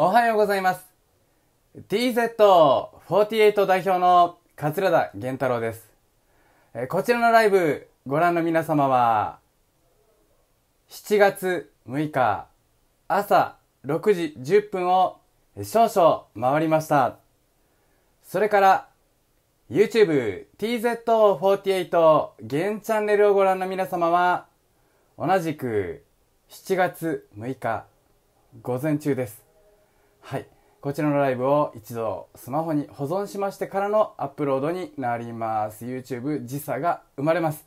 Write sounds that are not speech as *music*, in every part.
おはようございます。TZ48 代表の桂田源太郎です。こちらのライブご覧の皆様は、7月6日朝6時10分を少々回りました。それから、YouTube TZ48 現チャンネルをご覧の皆様は、同じく7月6日午前中です。はいこちらのライブを一度スマホに保存しましてからのアップロードになります YouTube 時差が生まれます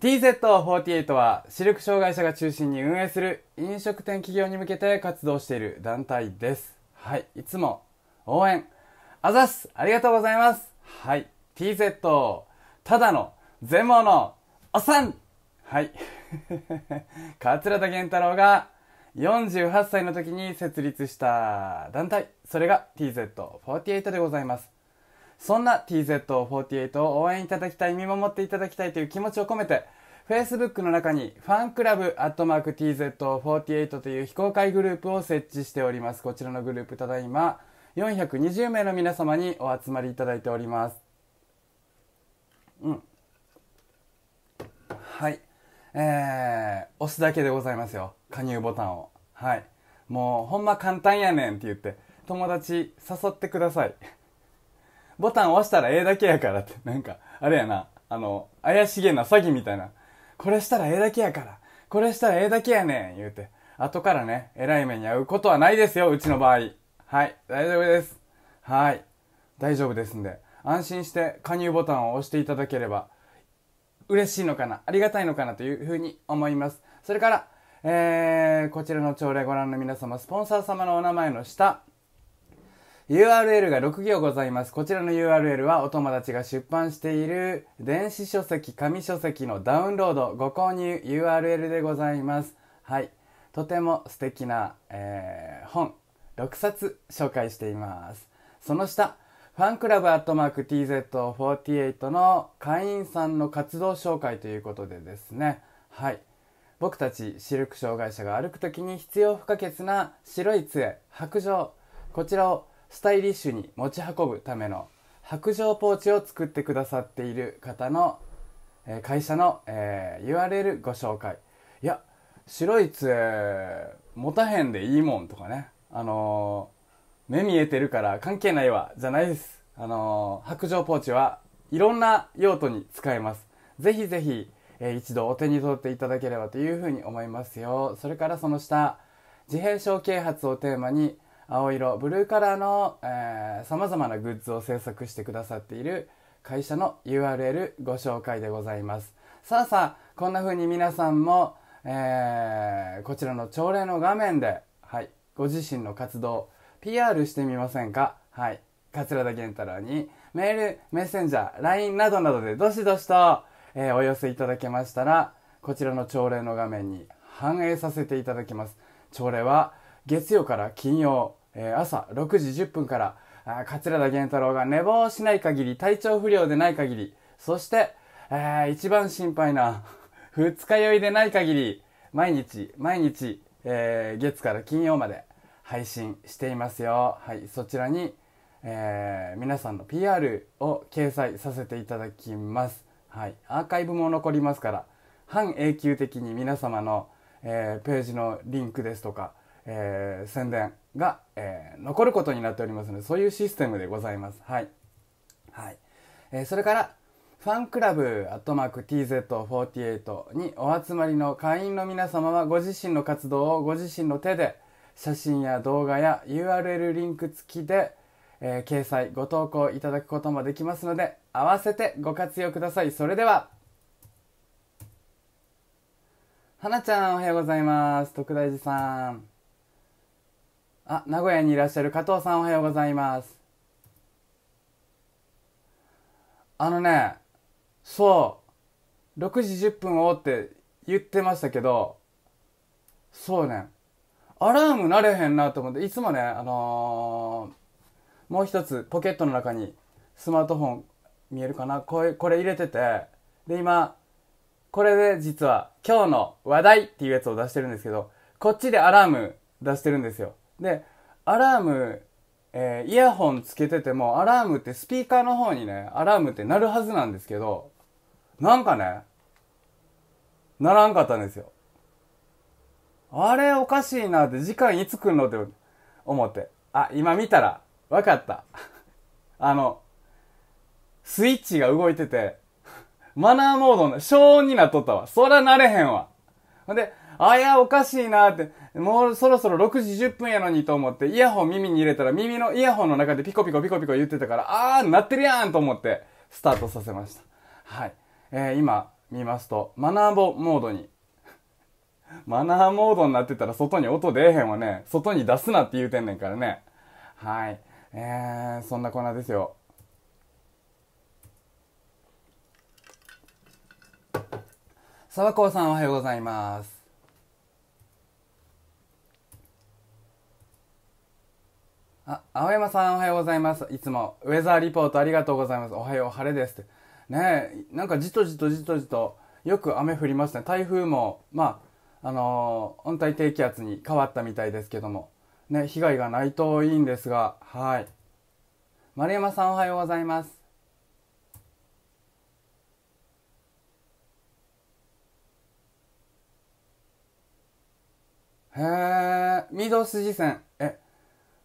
TZ48 は視力障害者が中心に運営する飲食店企業に向けて活動している団体ですはいいつも応援あざすありがとうございますはい TZ ただの全盲のおっさんはい *laughs* 桂田源太郎が48歳の時に設立した団体、それが TZ48 でございます。そんな TZ48 を応援いただきたい、見守っていただきたいという気持ちを込めて、Facebook の中にファンクラブアットマーク TZ48 という非公開グループを設置しております。こちらのグループただいま420名の皆様にお集まりいただいております。うん。はい。えー、押すだけでございますよ。加入ボタンを。はい。もう、ほんま簡単やねんって言って、友達誘ってください。ボタン押したらええだけやからって、なんか、あれやな、あの、怪しげな詐欺みたいな。これしたらええだけやから。これしたらええだけやねん言うて。後からね、偉い目に遭うことはないですよ、うちの場合。はい、大丈夫です。はい。大丈夫ですんで、安心して加入ボタンを押していただければ、嬉しいのかな、ありがたいのかなというふうに思います。それから、えー、こちらの朝礼ご覧の皆様、スポンサー様のお名前の下、URL が6行ございます。こちらの URL はお友達が出版している電子書籍、紙書籍のダウンロード、ご購入 URL でございます。はい。とても素敵な、えー、本、6冊紹介しています。その下、ファンクラブアットマーク TZ48 の会員さんの活動紹介ということでですね、はい。僕たち視力障害者が歩く時に必要不可欠な白い杖、白杖。こちらをスタイリッシュに持ち運ぶための白杖ポーチを作ってくださっている方の、会社の、えー、URL ご紹介。いや、白い杖持たへんでいいもんとかね。あのー目見えてるから関係ないわ、じゃないです。あのー、白状ポーチはいろんな用途に使えます。ぜひぜひ、えー、一度お手に取っていただければというふうに思いますよ。それからその下、自閉症啓発をテーマに、青色、ブルーカラーの、えー、様々なグッズを制作してくださっている会社の URL ご紹介でございます。さあさあ、こんな風に皆さんも、えー、こちらの朝礼の画面で、はい、ご自身の活動、PR してみませんかはい。桂田玄太郎に、メール、メッセンジャー、LINE などなどでどしどしと、えー、お寄せいただけましたら、こちらの朝礼の画面に反映させていただきます。朝礼は、月曜から金曜、えー、朝6時10分から、あ桂田玄太郎が寝坊しない限り、体調不良でない限り、そして、えー、一番心配な *laughs* 二日酔いでない限り、毎日、毎日、えー、月から金曜まで、配信していますよ。はい、そちらに、えー、皆さんの PR を掲載させていただきます。はい、アーカイブも残りますから、半永久的に皆様の、えー、ページのリンクですとか、えー、宣伝が、えー、残ることになっておりますので、そういうシステムでございます。はい。はい。えー、それから、ファンクラブ、アットマーク TZ48 にお集まりの会員の皆様は、ご自身の活動をご自身の手で、写真や動画や URL リンク付きで、えー、掲載ご投稿いただくこともできますので合わせてご活用くださいそれでははなちゃんおはようございます徳大寺さんあ名古屋にいらっしゃる加藤さんおはようございますあのねそう6時10分をって言ってましたけどそうねアラームなれへんなと思って、いつもね、あのー、もう一つポケットの中にスマートフォン見えるかなこれ、これ入れてて、で、今、これで実は今日の話題っていうやつを出してるんですけど、こっちでアラーム出してるんですよ。で、アラーム、えー、イヤホンつけてても、アラームってスピーカーの方にね、アラームって鳴るはずなんですけど、なんかね、ならんかったんですよ。あれおかしいなって、時間いつ来んのって思って。あ、今見たら、わかった。*laughs* あの、スイッチが動いてて、マナーモードの、小音になっとったわ。そらなれへんわ。ほんで、あや、おかしいなって、もうそろそろ6時10分やのにと思って、イヤホン耳に入れたら、耳のイヤホンの中でピコピコピコピコ言ってたから、あー、なってるやんと思って、スタートさせました。はい。えー、今、見ますと、マナーモードにマナーモードになってたら外に音出えへんわね。外に出すなって言うてんねんからね。はい。えー、そんな粉ですよ。沢川さんおはようございます。あ、青山さんおはようございます。いつも、ウェザーリポートありがとうございます。おはよう、晴れです。ねえ、なんかじとじとじとじと、よく雨降りますね。台風も、まあ、あの温帯低気圧に変わったみたいですけども、ね、被害がないといいんですが、はい。丸山さんおはようございます。へえ、御堂筋線。え、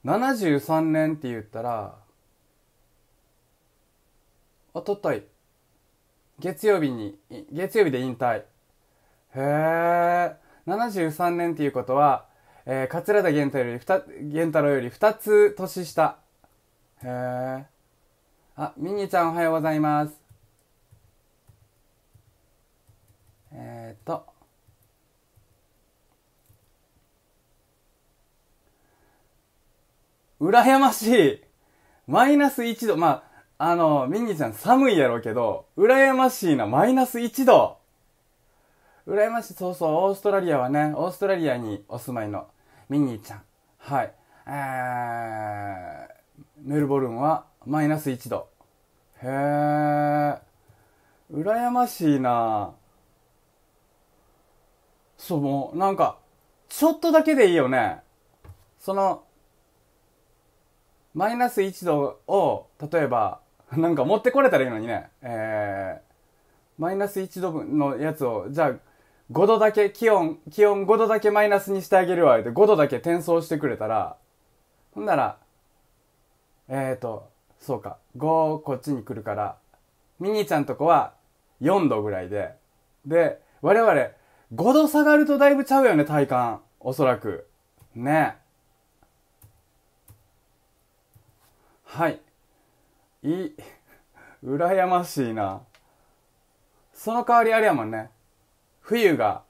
73年って言ったら、おととい、月曜日に、月曜日で引退。へえ。73年っていうことは、えー、桂田源太より源太郎より2つ年下。へえ。あ、ミニちゃんおはようございます。えっ、と。羨ましい。マイナス1度。まあ、あの、ミニちゃん寒いやろうけど、羨ましいな、マイナス1度。羨ましい。そうそう、オーストラリアはね、オーストラリアにお住まいのミニーちゃん。はい。えー、メルボルンはマイナス1度。へえ。羨ましいなそう、もう、なんか、ちょっとだけでいいよね。その、マイナス1度を、例えば、なんか持ってこれたらいいのにね。えー、マイナス1度分のやつを、じゃあ、5度だけ気温、気温5度だけマイナスにしてあげるわ、で5度だけ転送してくれたら、ほんなら、えっ、ー、と、そうか、5こっちに来るから、ミニーちゃんとこは4度ぐらいで、で、我々、5度下がるとだいぶちゃうよね、体感。おそらく。ね。はい。い、羨ましいな。その代わりあれやもんね。冬が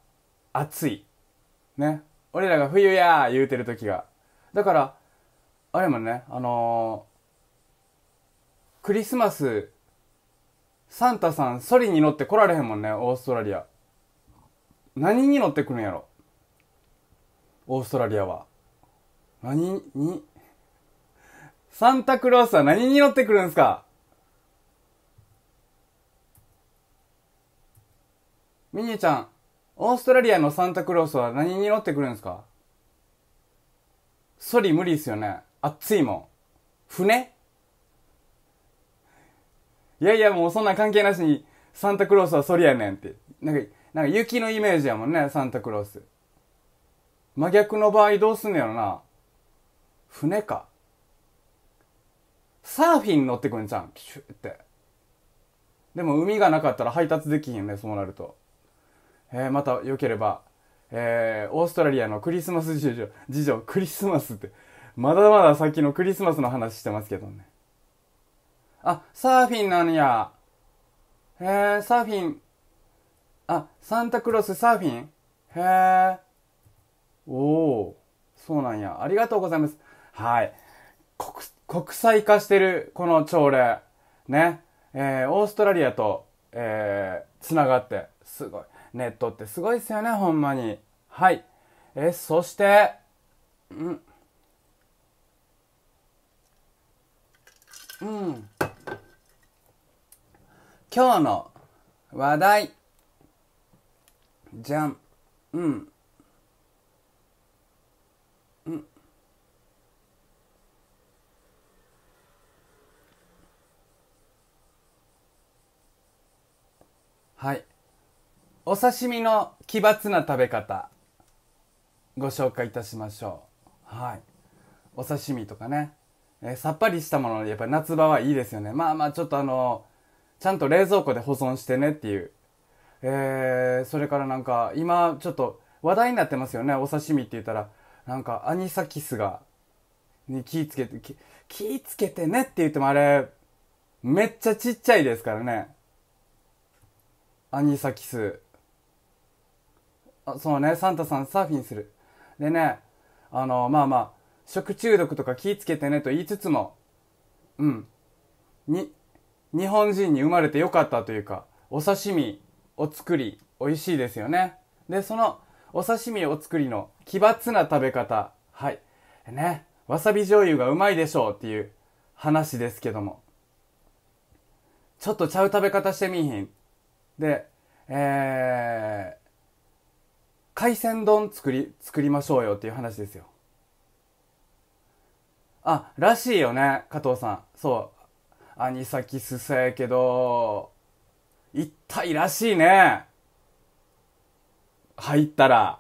暑い。ね。俺らが冬やー言うてる時が。だから、あれもね、あのー、クリスマス、サンタさん、ソリに乗って来られへんもんね、オーストラリア。何に乗ってくるんやろオーストラリアは。何に、サンタクロースは何に乗ってくるんすかミニーちゃん、オーストラリアのサンタクロースは何に乗ってくるんですかソリ無理ですよね。暑いもん。船いやいやもうそんな関係なしに、サンタクロースはソリやねんって。なんか、なんか雪のイメージやもんね、サンタクロース。真逆の場合どうすんのやろな。船か。サーフィン乗ってくんじゃん。ピシュって。でも海がなかったら配達できひんね、そうなると。えー、またよければ、えー、オーストラリアのクリスマス事情、事情、クリスマスって、まだまださっきのクリスマスの話してますけどね。あ、サーフィンなんや。へえ、サーフィン。あ、サンタクロースサーフィンへえ。おお、そうなんや。ありがとうございます。はい。国、国際化してる、この朝礼。ね。えー、オーストラリアと、えー、つながって、すごい。ネットってすごいっすよね、ほんまに。はい。え、そして、うんうん。今日の話題。じゃん。うん。お刺身の奇抜な食べ方ご紹介いたしましょうはいお刺身とかね、えー、さっぱりしたもので、やっぱり夏場はいいですよねまあまあちょっとあのちゃんと冷蔵庫で保存してねっていうえー、それからなんか今ちょっと話題になってますよねお刺身って言ったらなんかアニサキスがに気ぃつけて気ぃつけてねって言ってもあれめっちゃちっちゃいですからねアニサキスそうね、サンタさんサーフィンする。でね、あの、まあまあ、食中毒とか気ぃつけてねと言いつつも、うん。に、日本人に生まれてよかったというか、お刺身を作り、美味しいですよね。で、その、お刺身を作りの奇抜な食べ方。はい。ね。わさび醤油がうまいでしょうっていう話ですけども。ちょっとちゃう食べ方してみいひん。で、えー、海鮮丼作り、作りましょうよっていう話ですよ。あ、らしいよね、加藤さん。そう。アニサキスせやけど、一体らしいね。入ったら。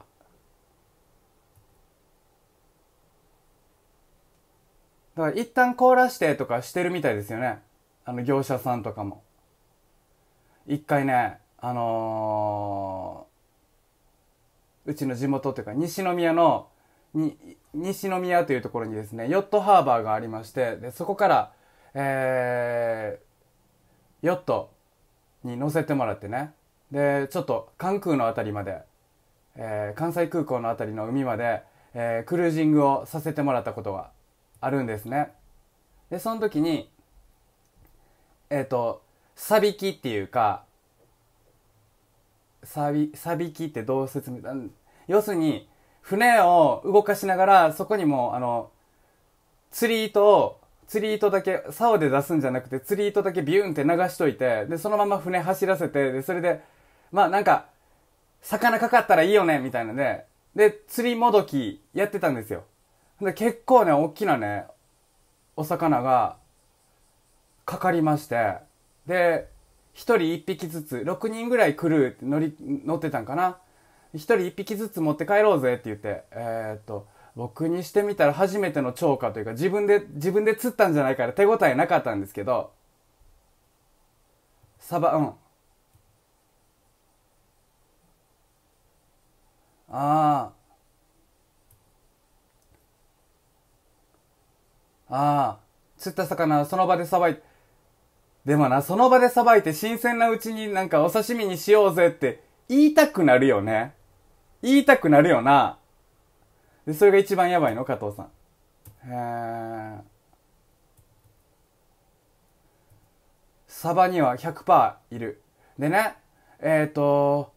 だから一旦凍らしてとかしてるみたいですよね。あの業者さんとかも。一回ね、あのうちの地元というか西宮のに西宮というところにですねヨットハーバーがありましてでそこから、えー、ヨットに乗せてもらってねでちょっと関空の辺りまで、えー、関西空港の辺りの海まで、えー、クルージングをさせてもらったことがあるんですねでその時にえっ、ー、とサビキっていうかサビサビキってどう説明要するに、船を動かしながら、そこにも、あの、釣り糸を、釣り糸だけ、竿で出すんじゃなくて、釣り糸だけビューンって流しといて、で、そのまま船走らせて、で、それで、まあなんか、魚かかったらいいよね、みたいなんで、で、釣りもどきやってたんですよ。で、結構ね、大きなね、お魚が、かかりまして、で、一人一匹ずつ、6人ぐらい来るって乗り、乗ってたんかな。一人一匹ずつ持って帰ろうぜって言って、えー、っと、僕にしてみたら初めての釣果というか、自分で、自分で釣ったんじゃないから手応えなかったんですけど、サバ、うん。ああ。ああ。釣った魚その場でさばいて、でもな、その場でさばいて新鮮なうちになんかお刺身にしようぜって言いたくなるよね。言いたくなるよな。で、それが一番やばいの加藤さん。ええ。サバには100%いる。でね、えっ、ー、と、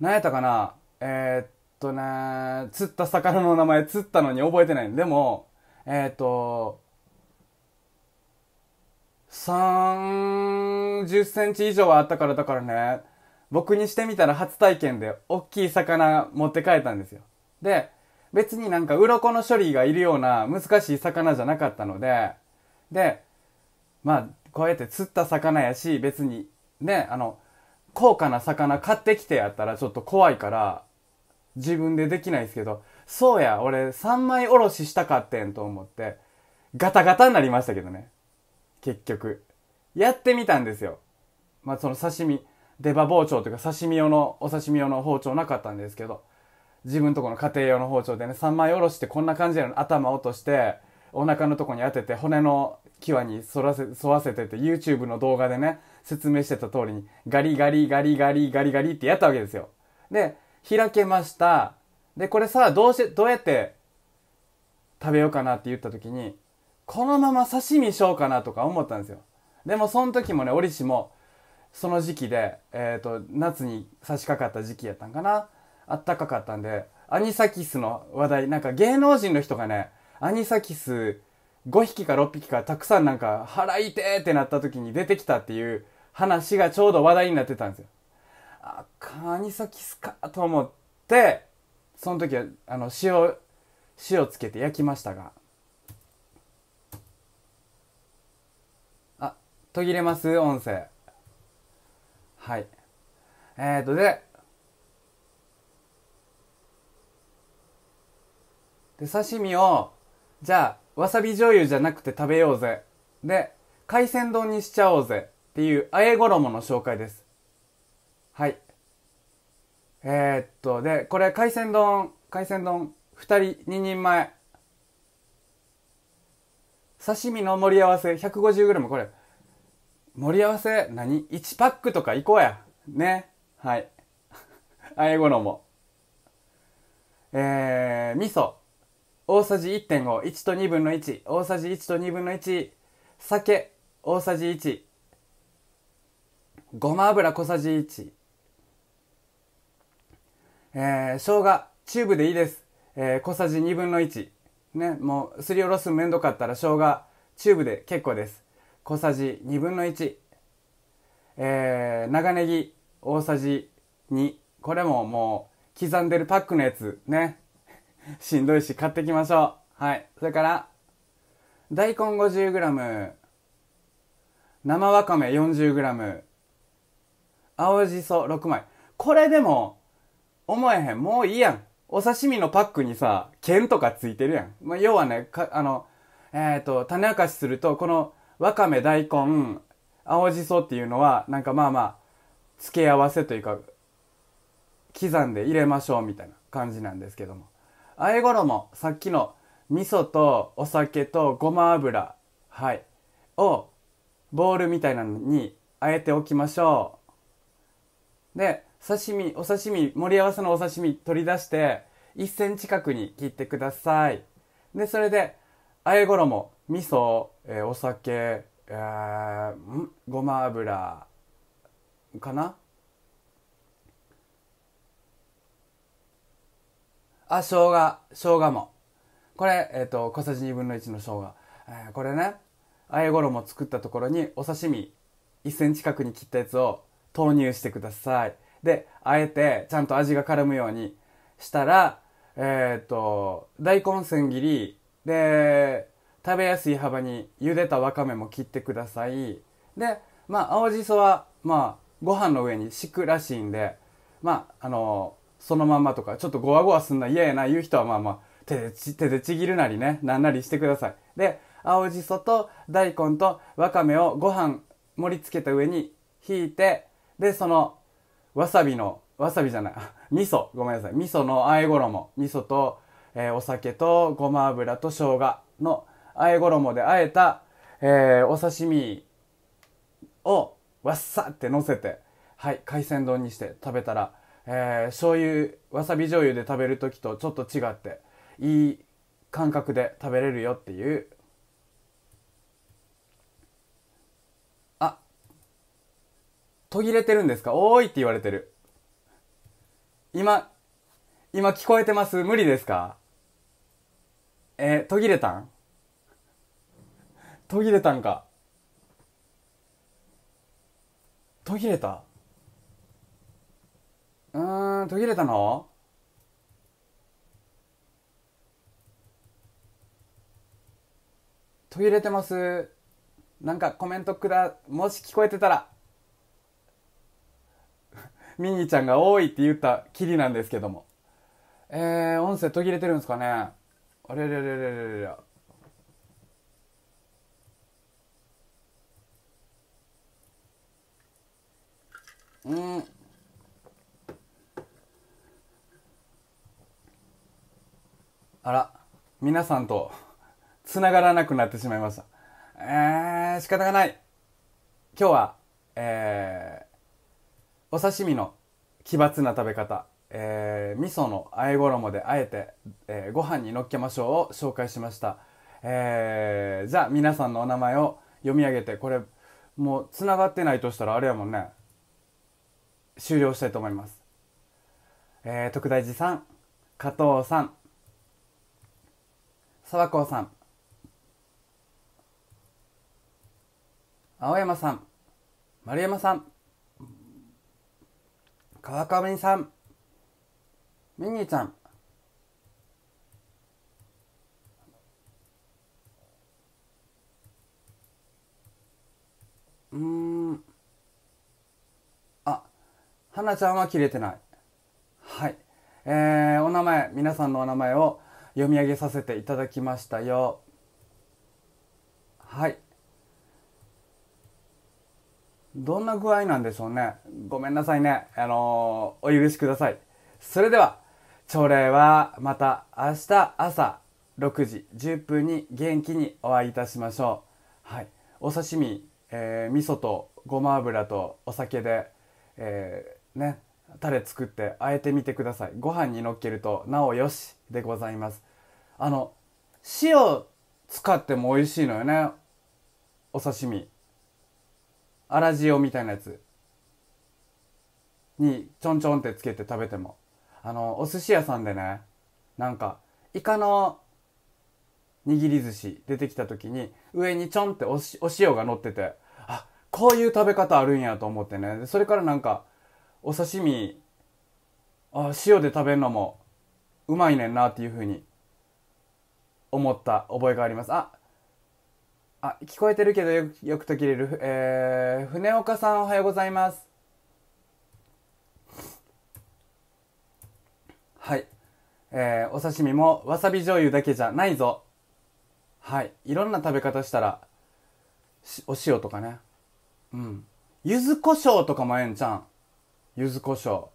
何やったかなえー、っとね、釣った魚の名前釣ったのに覚えてないでも、えー、っと、30センチ以上はあったからだからね、僕にしてみたら初体験で大きい魚持って帰ったんですよ。で、別になんか鱗の処理がいるような難しい魚じゃなかったので、で、まあ、こうやって釣った魚やし、別に、ね、あの、高価な魚買ってきてやったらちょっと怖いから、自分でできないですけど、そうや、俺三枚おろししたかってんと思って、ガタガタになりましたけどね。結局。やってみたんですよ。まあ、その刺身。出刃包丁というか刺身用のお刺身用の包丁なかったんですけど自分とこの家庭用の包丁でね3枚おろしてこんな感じで頭落としてお腹のとこに当てて骨の際に沿らせ沿わせてって YouTube の動画でね説明してた通りにガリガリガリガリガリガリってやったわけですよで開けましたでこれさどうしてどうやって食べようかなって言った時にこのまま刺身しようかなとか思ったんですよでもその時もね折しもその時期で、えーと、夏に差し掛かった時期やったんかなあったかかったんでアニサキスの話題なんか芸能人の人がねアニサキス5匹か6匹かたくさんなんか腹いてってなった時に出てきたっていう話がちょうど話題になってたんですよ。あアニサキスかと思ってその時はあの塩塩つけて焼きましたがあ途切れます音声。はい。えー、っと、で、で、刺身を、じゃあ、わさび醤油じゃなくて食べようぜ。で、海鮮丼にしちゃおうぜ。っていう、あえ衣の紹介です。はい。えー、っと、で、これ、海鮮丼、海鮮丼、二人、二人前。刺身の盛り合わせ、150g、これ。盛り合わせ何 ?1 パックとか行こうや。ね。はい。*laughs* あえごのも。えー、味噌。大さじ1.5、1と2分の1。大さじ1と2分の1。酒。大さじ1。ごま油小さじ1。えー、生姜。チューブでいいです。えー、小さじ2分の1。ね、もう、すりおろすのめんどかったら生姜、チューブで結構です。小さじ1 2分の1、えー、長ネギ大さじ2これももう刻んでるパックのやつね *laughs* しんどいし買ってきましょうはいそれから大根 50g 生わかめ 40g 青じそ6枚これでも思えへんもういいやんお刺身のパックにさ剣とかついてるやん、まあ、要はねかあのえっ、ー、と種明かしするとこのわかめ、大根、青じそっていうのは、なんかまあまあ、付け合わせというか、刻んで入れましょうみたいな感じなんですけども。あえ衣、さっきの味噌とお酒とごま油、はい、をボールみたいなのにあえておきましょう。で、刺身、お刺身、盛り合わせのお刺身取り出して、1センチ角に切ってください。で、それで、あえ衣、味噌、えー、お酒、えー、ごま油かなあ生姜生姜もこれ、えーと、小さじ2分の1の生姜、えー、これねあえ衣作ったところにお刺身1センチ角に切ったやつを投入してくださいであえてちゃんと味が絡むようにしたらえっ、ー、と大根千切りで食べやすい幅に茹でたわかめも切ってくださいでまあ青じそはまあご飯の上に敷くらしいんでまああのそのまんまとかちょっとゴワゴワすんな嫌やな言う人はまあまあ手でち手でちぎるなりねなんなりしてくださいで青じそと大根とわかめをご飯盛り付けた上に引いてでそのわさびのわさびじゃない *laughs* 味噌ごめんなさい味噌のあえ衣味噌と、えー、お酒とごま油と生姜のあえ衣であえた、えー、お刺身をわっさって乗せて、はい、海鮮丼にして食べたら、えー、醤油、わさび醤油で食べる時とちょっと違って、いい感覚で食べれるよっていう。あ、途切れてるんですかおーいって言われてる。今、今聞こえてます無理ですかえー、途切れたん途切れたんか途切れたうーん途切れたの途切れてますなんかコメントくだもし聞こえてたら *laughs* ミニーちゃんが多いって言ったきりなんですけどもえー、音声途切れてるんですかねあれれれれれれれうんあら皆さんとつながらなくなってしまいましたえー、仕方がない今日はえー、お刺身の奇抜な食べ方えー、味噌のあえ衣であえて、えー、ご飯にのっけましょうを紹介しました、えー、じゃあ皆さんのお名前を読み上げてこれもうつながってないとしたらあれやもんね終了したいと思います。えー、徳大寺さん、加藤さん、沢子さん、青山さん、丸山さん、川上さん、ミニーちゃん、花ちゃんは切れてない。はい。えー、お名前、皆さんのお名前を読み上げさせていただきましたよ。はい。どんな具合なんでしょうね。ごめんなさいね。あのー、お許しください。それでは、朝礼はまた明日朝6時10分に元気にお会いいたしましょう。はい。お刺身、えー、味噌とごま油とお酒で、えー、ねタレ作ってあえてみてくださいご飯にのっけるとなおよしでございますあの塩使っても美味しいのよねお刺身粗塩みたいなやつにちょんちょんってつけて食べてもあのお寿司屋さんでねなんかイカの握り寿司出てきた時に上にちょんってお塩が乗っててあこういう食べ方あるんやと思ってねそれからなんかお刺身あ塩で食べるのもうまいねんなっていうふうに思った覚えがありますああ聞こえてるけどよよく途切れるえー、船岡さんおはようございますはいえー、お刺身もわさび醤油だけじゃないぞはいいろんな食べ方したらお塩とかねうん柚子胡椒とかもええんちゃん柚子胡椒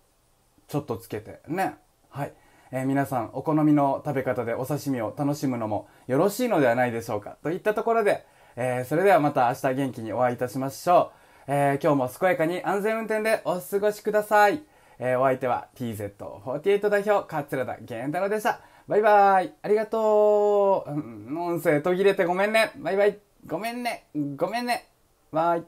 ちょっとつけてねはい、えー、皆さんお好みの食べ方でお刺身を楽しむのもよろしいのではないでしょうかといったところで、えー、それではまた明日元気にお会いいたしましょう、えー、今日も健やかに安全運転でお過ごしください、えお相手は TZ48 代表桂田源太郎でしたバイバイありがとう、うん、音声途切れてごめんねバイバイごめんねごめんねバイ